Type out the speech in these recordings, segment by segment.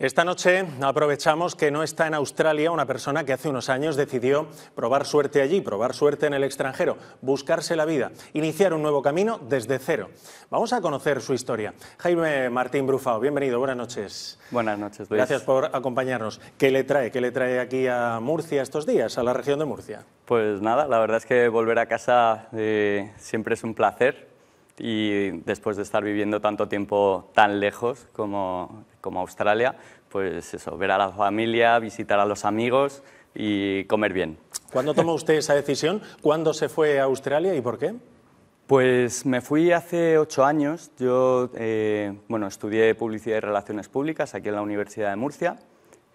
Esta noche aprovechamos que no está en Australia una persona que hace unos años decidió probar suerte allí, probar suerte en el extranjero, buscarse la vida, iniciar un nuevo camino desde cero. Vamos a conocer su historia. Jaime Martín Brufao, bienvenido, buenas noches. Buenas noches, Luis. Gracias por acompañarnos. ¿Qué le trae? ¿Qué le trae aquí a Murcia estos días, a la región de Murcia? Pues nada, la verdad es que volver a casa eh, siempre es un placer y después de estar viviendo tanto tiempo tan lejos como, como Australia, pues eso, ver a la familia, visitar a los amigos y comer bien. ¿Cuándo tomó usted esa decisión? ¿Cuándo se fue a Australia y por qué? Pues me fui hace ocho años. Yo eh, bueno, estudié publicidad y relaciones públicas aquí en la Universidad de Murcia.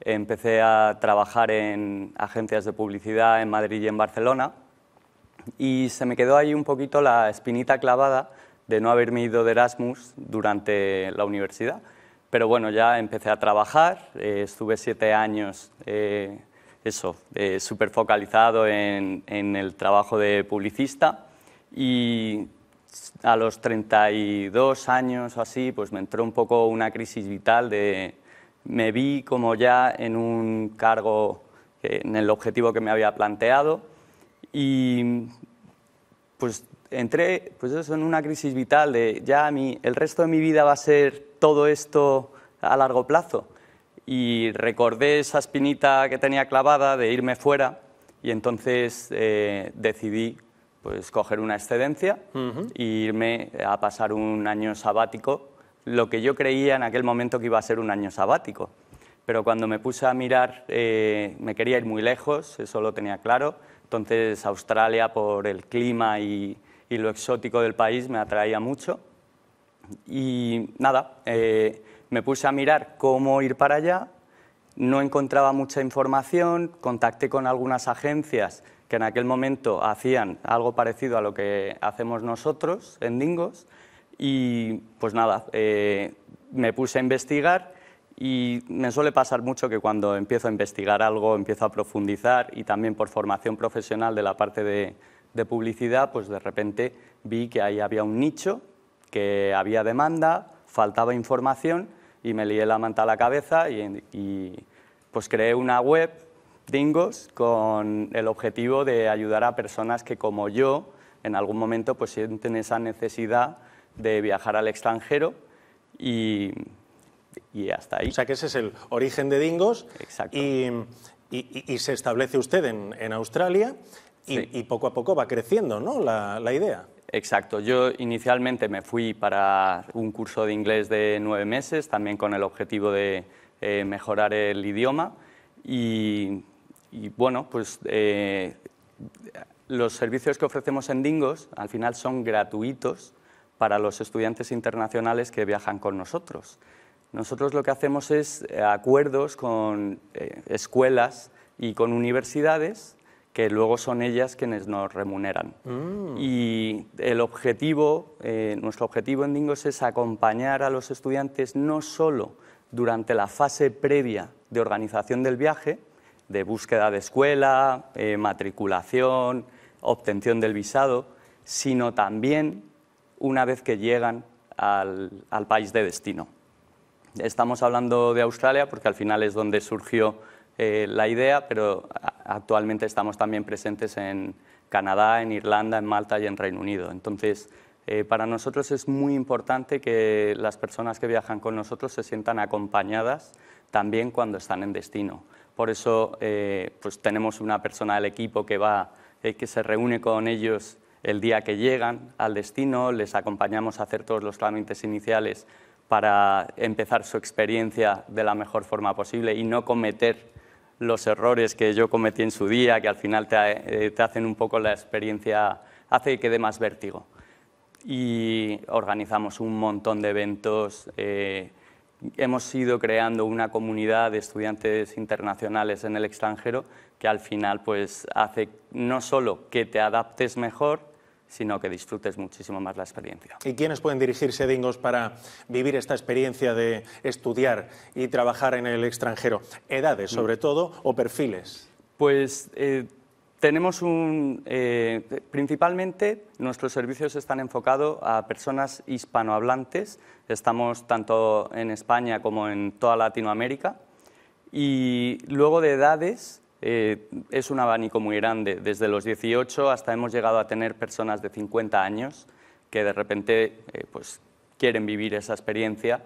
Empecé a trabajar en agencias de publicidad en Madrid y en Barcelona y se me quedó ahí un poquito la espinita clavada de no haberme ido de Erasmus durante la universidad. Pero bueno, ya empecé a trabajar, eh, estuve siete años, eh, eso, eh, súper focalizado en, en, el trabajo de publicista y a los 32 años o así, pues me entró un poco una crisis vital de... Me vi como ya en un cargo, en el objetivo que me había planteado y pues entré pues eso, en una crisis vital de ya mí el resto de mi vida va a ser todo esto a largo plazo. Y recordé esa espinita que tenía clavada de irme fuera y entonces eh, decidí pues coger una excedencia e irme a pasar un año sabático, lo que yo creía en aquel momento que iba a ser un año sabático. Pero cuando me puse a mirar, eh, me quería ir muy lejos, eso lo tenía claro. Entonces Australia por el clima y y lo exótico del país me atraía mucho. Y nada, eh, me puse a mirar cómo ir para allá, no encontraba mucha información, contacté con algunas agencias que en aquel momento hacían algo parecido a lo que hacemos nosotros en Dingos y pues nada, eh, me puse a investigar y me suele pasar mucho que cuando empiezo a investigar algo empiezo a profundizar y también por formación profesional de la parte de de publicidad, pues de repente vi que ahí había un nicho, que había demanda, faltaba información y me lié la manta a la cabeza y, pues creé una web, Dingos, con el objetivo de ayudar a personas que como yo en algún momento pues sienten esa necesidad de viajar al extranjero y, hasta ahí. O sea que ese es el origen de Dingos. Exacto. Y, se establece usted en, en Australia y, poco a poco va creciendo ¿no? la, idea. Exacto, yo inicialmente me fui para un curso de inglés de nueve meses, también con el objetivo de eh, mejorar el idioma y, bueno, pues eh, los servicios que ofrecemos en Dingos al final son gratuitos para los estudiantes internacionales que viajan con nosotros. Nosotros lo que hacemos es acuerdos con eh, escuelas y con universidades que luego son ellas quienes nos remuneran. Mm. Y el objetivo, eh, nuestro objetivo en Dingos es acompañar a los estudiantes no solo durante la fase previa de organización del viaje, de búsqueda de escuela, eh, matriculación, obtención del visado, sino también una vez que llegan al, país de destino. Estamos hablando de Australia porque al final es donde surgió eh, la idea, pero actualmente estamos también presentes en Canadá, en Irlanda, en Malta y en Reino Unido. Entonces, eh, para nosotros es muy importante que las personas que viajan con nosotros se sientan acompañadas también cuando están en destino. Por eso eh, pues tenemos una persona del equipo que, va, eh, que se reúne con ellos el día que llegan al destino, les acompañamos a hacer todos los trámites iniciales para empezar su experiencia de la mejor forma posible y no cometer los errores que yo cometí en su día, que al final eh, te, hacen un poco la experiencia, hace que dé más vértigo. Y organizamos un montón de eventos. Eh, hemos ido creando una comunidad de estudiantes internacionales en el extranjero que al final pues hace no solo que te adaptes mejor, sino que disfrutes muchísimo más la experiencia. ¿Y quiénes pueden dirigirse a Dingos para vivir esta experiencia de estudiar y trabajar en el extranjero? ¿Edades, sobre mm. todo, o perfiles? Pues eh, tenemos un... Eh, principalmente nuestros servicios están enfocados a personas hispanohablantes. Estamos tanto en España como en toda Latinoamérica. Y luego de edades eh, es un abanico muy grande. Desde los 18 hasta hemos llegado a tener personas de 50 años que de repente eh, pues, quieren vivir esa experiencia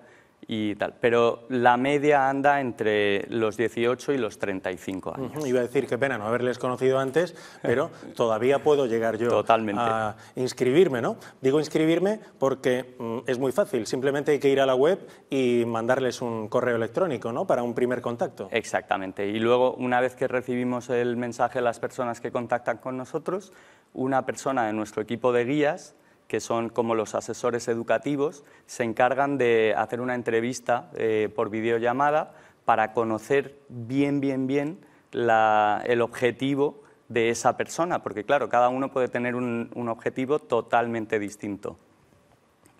y tal. Pero la media anda entre los 18 y los 35 años. Iba a decir, qué pena no haberles conocido antes, pero todavía puedo llegar yo a inscribirme, ¿no? Digo inscribirme porque mm, es muy fácil, simplemente hay que ir a la web y mandarles un correo electrónico, ¿no? Para un primer contacto. Exactamente. Y luego, una vez que recibimos el mensaje de las personas que contactan con nosotros, una persona de nuestro equipo de guías que son como los asesores educativos, se encargan de hacer una entrevista eh, por videollamada para conocer bien, bien, bien el objetivo de esa persona, porque claro, cada uno puede tener un, un objetivo totalmente distinto.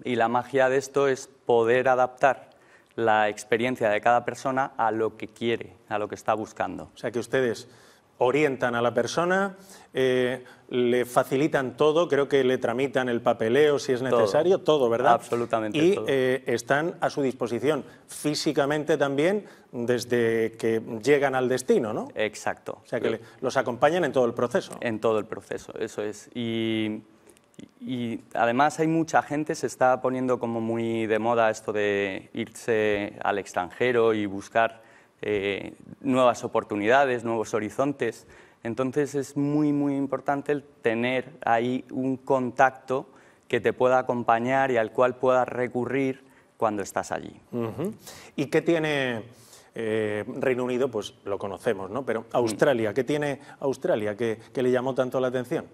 Y la magia de esto es poder adaptar la experiencia de cada persona a lo que quiere, a lo que está buscando. O sea que ustedes orientan a la persona, eh, le facilitan todo, creo que le tramitan el papeleo si es necesario, todo, ¿verdad? Absolutamente. Y todo. Eh, están a su disposición físicamente también desde que llegan al destino, ¿no? Exacto. O sea que los acompañan en todo el proceso. En todo el proceso, eso es. y además hay mucha gente, se está poniendo como muy de moda esto de irse al extranjero y buscar eh, nuevas oportunidades, nuevos horizontes. Entonces es muy, muy importante el tener ahí un contacto que te pueda acompañar y al cual puedas recurrir cuando estás allí. ¿Y qué tiene eh, Reino Unido? Pues lo conocemos, ¿no? Pero mm. Australia, ¿qué tiene Australia que, le llamó tanto la atención?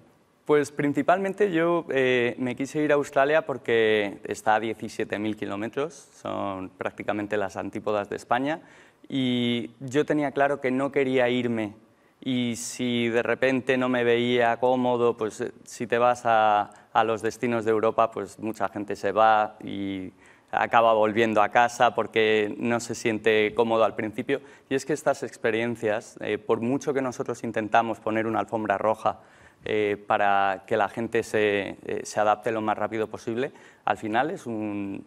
Pues principalmente yo eh, me quise ir a Australia porque está a 17.000 kilómetros, son prácticamente las antípodas de España, y yo tenía claro que no quería irme y si de repente no me veía cómodo, pues eh, si te vas a, los destinos de Europa, pues mucha gente se va y acaba volviendo a casa porque no se siente cómodo al principio. Y es que estas experiencias, eh, por mucho que nosotros intentamos poner una alfombra roja eh, para que la gente se, adapte lo más rápido posible, al final es un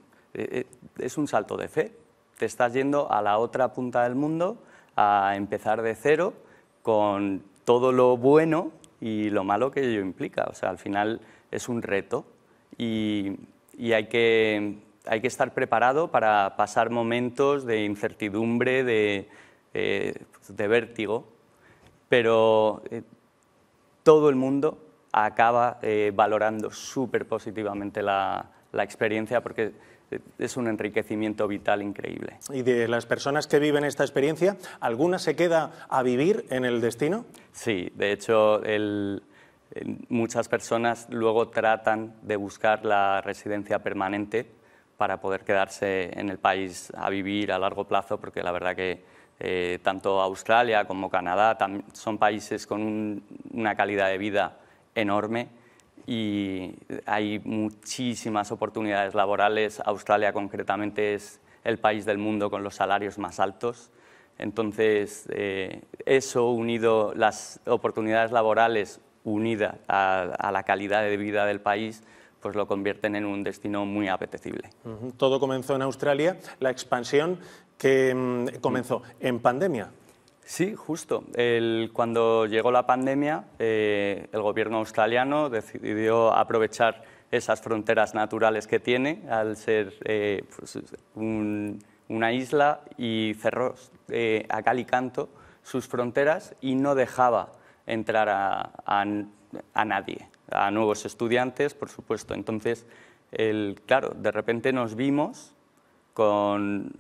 salto de fe te estás yendo a la otra punta del mundo a empezar de cero con todo lo bueno y lo malo que ello implica. O sea, al final es un reto y, y hay, que, hay que estar preparado para pasar momentos de incertidumbre, de, eh, pues, de vértigo, pero eh, todo el mundo acaba eh, valorando súper positivamente la, la experiencia porque es un enriquecimiento vital increíble. ¿Y de las personas que viven esta experiencia, alguna se queda a vivir en el destino? Sí, de hecho, eh, muchas personas luego tratan de buscar la residencia permanente para poder quedarse en el país a vivir a largo plazo, porque la verdad que eh, tanto Australia como Canadá son países con una calidad de vida enorme y hay muchísimas oportunidades laborales. Australia concretamente es el país del mundo con los salarios más altos. Entonces, eh, eso unido, las oportunidades laborales unidas a, la calidad de vida del país, pues lo convierten en un destino muy apetecible. Todo comenzó en Australia, la expansión que mm, comenzó en pandemia. Sí, justo. cuando llegó la pandemia, eh, el gobierno australiano decidió aprovechar esas fronteras naturales que tiene al ser eh, pues, una isla y cerró eh, a cal y canto sus fronteras y no dejaba entrar a, nadie, a nuevos estudiantes, por supuesto. Entonces, el, claro, de repente nos vimos con...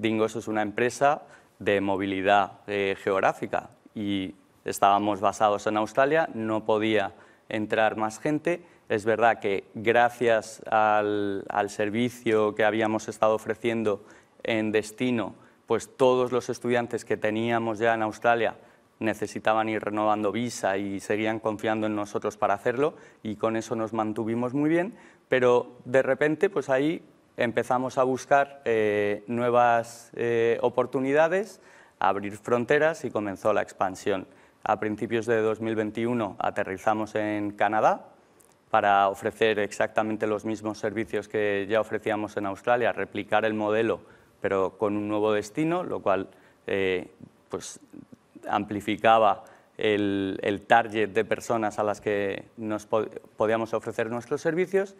eso es una empresa de movilidad eh, geográfica y estábamos basados en Australia, no podía entrar más gente. Es verdad que gracias al, al servicio que habíamos estado ofreciendo en destino, pues todos los estudiantes que teníamos ya en Australia necesitaban ir renovando visa y seguían confiando en nosotros para hacerlo y con eso nos mantuvimos muy bien, pero de repente pues ahí empezamos a buscar eh, nuevas eh, oportunidades, a abrir fronteras y comenzó la expansión. A principios de 2021 aterrizamos en Canadá para ofrecer exactamente los mismos servicios que ya ofrecíamos en Australia, replicar el modelo pero con un nuevo destino, lo cual eh, pues, amplificaba el, target de personas a las que nos podíamos ofrecer nuestros servicios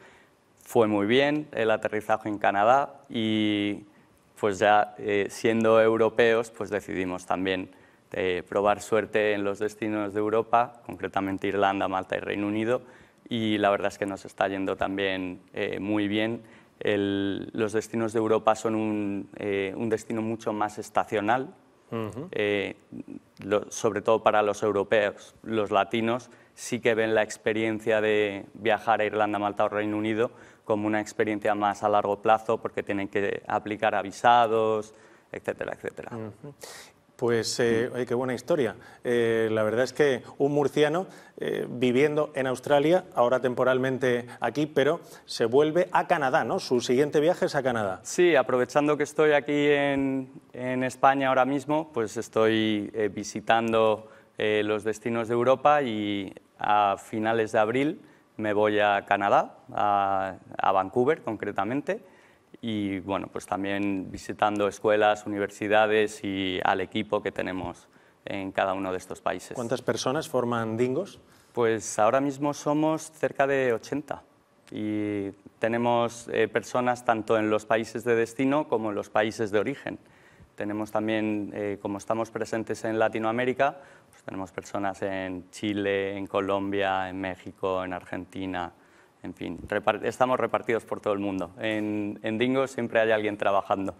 fue muy bien el aterrizaje en Canadá y pues ya eh, siendo europeos pues decidimos también eh, probar suerte en los destinos de Europa, concretamente Irlanda, Malta y Reino Unido y la verdad es que nos está yendo también eh, muy bien. los destinos de Europa son un, destino mucho más estacional, sobre todo para los europeos. Los latinos sí que ven la experiencia de viajar a Irlanda, Malta o Reino Unido como una experiencia más a largo plazo porque tienen que aplicar avisados, etcétera, etcétera. Pues eh, mm. qué buena historia. Eh, la verdad es que un murciano eh, viviendo en Australia, ahora temporalmente aquí, pero se vuelve a Canadá, ¿no? Su siguiente viaje es a Canadá. Sí, aprovechando que estoy aquí en España ahora mismo, pues estoy visitando los destinos de Europa y a finales de abril me voy a Canadá, a, Vancouver concretamente, y bueno, pues también visitando escuelas, universidades y al equipo que tenemos en cada uno de estos países. ¿Cuántas personas forman Dingos? Pues ahora mismo somos cerca de 80 y tenemos eh, personas tanto en los países de destino como en los países de origen. Tenemos también, eh, como estamos presentes en Latinoamérica, tenemos personas en Chile, en Colombia, en México, en Argentina, en fin, estamos repartidos por todo el mundo. En, en Dingo siempre hay alguien trabajando.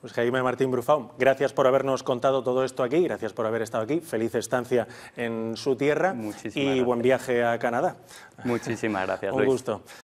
Pues Jaime Martín Brufaum, gracias por habernos contado todo esto aquí, gracias por haber estado aquí, feliz estancia en su tierra y buen viaje a Canadá. Muchísimas gracias. Un gusto.